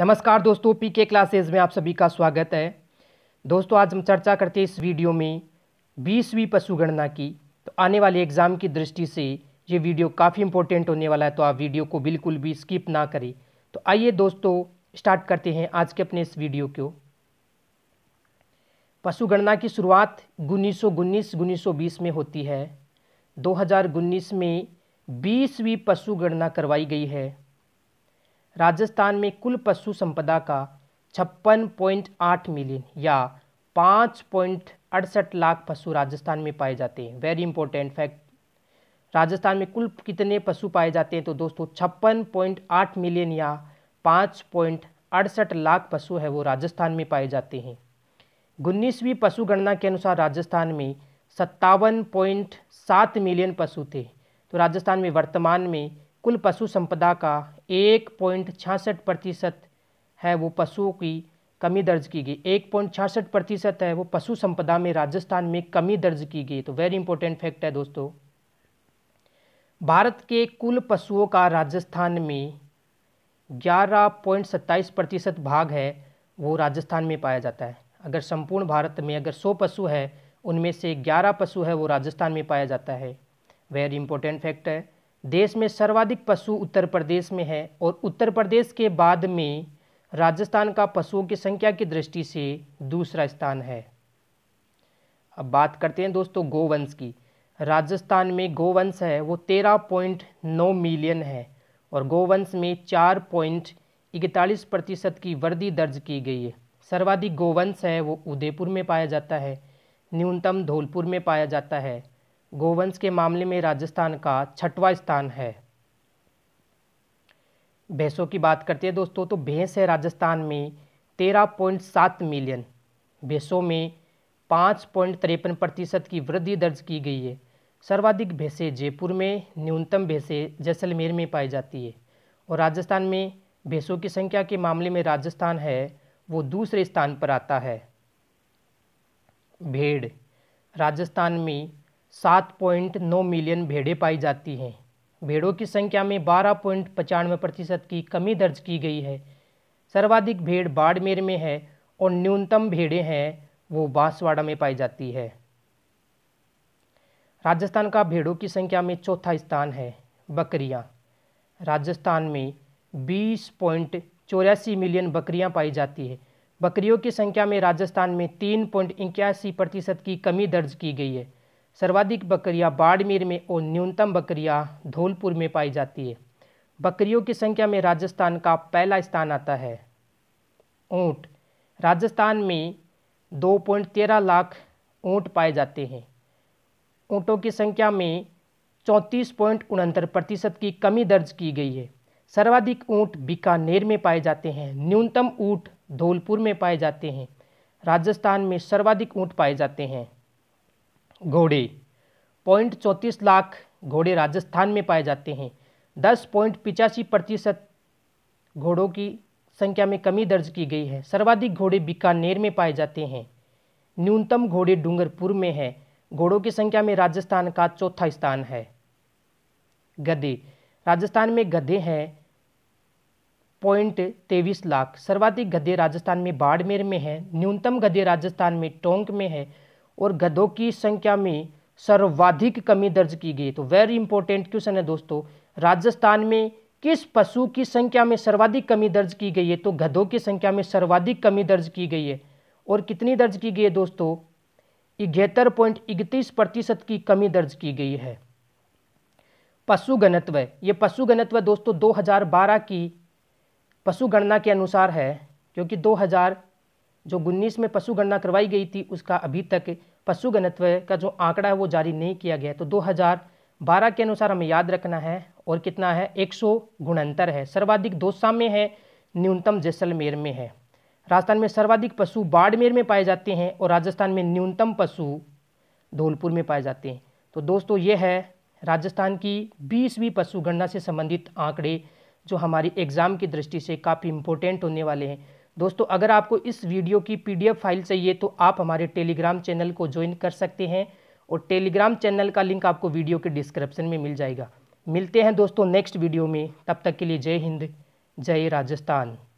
नमस्कार दोस्तों पी के क्लासेज में आप सभी का स्वागत है दोस्तों आज हम चर्चा करते हैं इस वीडियो में बीसवीं पशु गणना की तो आने वाले एग्ज़ाम की दृष्टि से ये वीडियो काफ़ी इंपॉर्टेंट होने वाला है तो आप वीडियो को बिल्कुल भी स्किप ना करें तो आइए दोस्तों स्टार्ट करते हैं आज के अपने इस वीडियो को पशु गणना की शुरुआत उन्नीस सौ में होती है दो में बीसवीं पशु गणना करवाई गई है राजस्थान में कुल पशु संपदा का छप्पन पॉइंट आठ मिलियन या पाँच पॉइंट अड़सठ लाख पशु राजस्थान में पाए जाते हैं वेरी इंपॉर्टेंट फैक्ट राजस्थान में कुल कितने पशु पाए जाते हैं तो दोस्तों छप्पन पॉइंट आठ मिलियन या पाँच पॉइंट अड़सठ लाख पशु है वो राजस्थान में पाए जाते हैं उन्नीसवीं पशु गणना के अनुसार राजस्थान में सत्तावन पॉइंट सात मिलियन पशु थे तो राजस्थान में वर्तमान में कुल पशु संपदा का एक पॉइंट छियासठ प्रतिशत है वो पशुओं की कमी दर्ज की गई एक पॉइंट छियासठ प्रतिशत है वो पशु संपदा में राजस्थान में कमी दर्ज की गई तो वेरी इंपॉर्टेंट फैक्ट है दोस्तों भारत के कुल पशुओं का राजस्थान में ग्यारह पॉइंट सत्ताईस प्रतिशत भाग है वो राजस्थान में पाया जाता है अगर संपूर्ण भारत में अगर सौ पशु है उनमें से ग्यारह पशु है वो राजस्थान में पाया जाता है वेरी इंपॉर्टेंट फैक्ट है देश में सर्वाधिक पशु उत्तर प्रदेश में है और उत्तर प्रदेश के बाद में राजस्थान का पशुओं की संख्या की दृष्टि से दूसरा स्थान है अब बात करते हैं दोस्तों गोवंश की राजस्थान में गोवंश है वो तेरह पॉइंट नौ मिलियन है और गोवंश में चार पॉइंट इकतालीस प्रतिशत की वृद्धि दर्ज की गई है सर्वाधिक गोवंश है वो उदयपुर में पाया जाता है न्यूनतम धौलपुर में पाया जाता है गोवंश के मामले में राजस्थान का छठवां स्थान है भैंसों की बात करते हैं दोस्तों तो भैंस है राजस्थान में तेरह पॉइंट सात मिलियन भैंसों में पाँच पॉइंट तिरपन प्रतिशत की वृद्धि दर्ज की गई है सर्वाधिक भैंसें जयपुर में न्यूनतम भैंसें जैसलमेर में पाई जाती है और राजस्थान में भैंसों की संख्या के मामले में राजस्थान है वो दूसरे स्थान पर आता है भेड़ राजस्थान में सात पॉइंट नौ मिलियन भेड़ें पाई जाती हैं भेड़ों की संख्या में बारह पॉइंट पचानवे प्रतिशत की कमी दर्ज की गई है सर्वाधिक भेड़ बाड़मेर में है और न्यूनतम भेड़ें हैं वो बांसवाड़ा में पाई जाती है राजस्थान का भेड़ों की संख्या में चौथा स्थान है बकरियां राजस्थान में बीस पॉइंट चौरासी मिलियन बकरियां पाई जाती है बकरियों की संख्या में राजस्थान में तीन पॉइंट इक्यासी प्रतिशत की कमी दर्ज की गई है सर्वाधिक बकरियां बाड़मेर में और न्यूनतम बकरियां धौलपुर में पाई जाती है बकरियों की संख्या में राजस्थान का पहला स्थान आता है ऊँट राजस्थान में 2.13 लाख ऊँट पाए जाते हैं ऊँटों की संख्या में चौंतीस पॉइंट उनहत्तर प्रतिशत की कमी दर्ज की गई है सर्वाधिक ऊँट बीकानेर में पाए जाते हैं न्यूनतम ऊँट धौलपुर में पाए जाते हैं राजस्थान में सर्वाधिक ऊँट पाए जाते हैं घोड़े पॉइंट चौंतीस लाख घोड़े राजस्थान में पाए जाते हैं दस पॉइंट पिचासी प्रतिशत घोड़ों की संख्या में कमी दर्ज की गई है सर्वाधिक घोड़े बीकानेर में पाए जाते हैं न्यूनतम घोड़े डूंगरपुर में है घोड़ों की संख्या में राजस्थान का चौथा स्थान है गधे राजस्थान में गधे हैं पॉइंट तेईस लाख सर्वाधिक गधे राजस्थान में बाड़मेर में है न्यूनतम गधे राजस्थान में टोंक में है और गधों की संख्या में सर्वाधिक कमी दर्ज की गई तो वेरी इंपॉर्टेंट क्वेश्चन है दोस्तों राजस्थान में किस पशु की संख्या में सर्वाधिक कमी दर्ज की गई है तो गधों की संख्या में सर्वाधिक कमी दर्ज की गई है और कितनी दर्ज की गई है दोस्तों इकहत्तर पॉइंट इकतीस प्रतिशत की कमी दर्ज की गई है पशु घनत्व ये पशु घनत्व दोस्तों 2012 की पशु गणना के अनुसार है क्योंकि जो उन्नीस में पशु गणना करवाई गई थी उसका अभी तक पशु गणत्व का जो आंकड़ा है वो जारी नहीं किया गया तो 2012 के अनुसार हमें याद रखना है और कितना है एक सौ गुणंतर है सर्वाधिक दोसा में है न्यूनतम जैसलमेर में है राजस्थान में सर्वाधिक पशु बाड़मेर में पाए जाते हैं और राजस्थान में न्यूनतम पशु धौलपुर में पाए जाते हैं तो दोस्तों ये है राजस्थान की बीसवीं पशु गणना से संबंधित आंकड़े जो हमारी एग्ज़ाम की दृष्टि से काफ़ी इंपॉर्टेंट होने वाले हैं दोस्तों अगर आपको इस वीडियो की पीडीएफ फाइल चाहिए तो आप हमारे टेलीग्राम चैनल को ज्वाइन कर सकते हैं और टेलीग्राम चैनल का लिंक आपको वीडियो के डिस्क्रिप्शन में मिल जाएगा मिलते हैं दोस्तों नेक्स्ट वीडियो में तब तक के लिए जय हिंद जय राजस्थान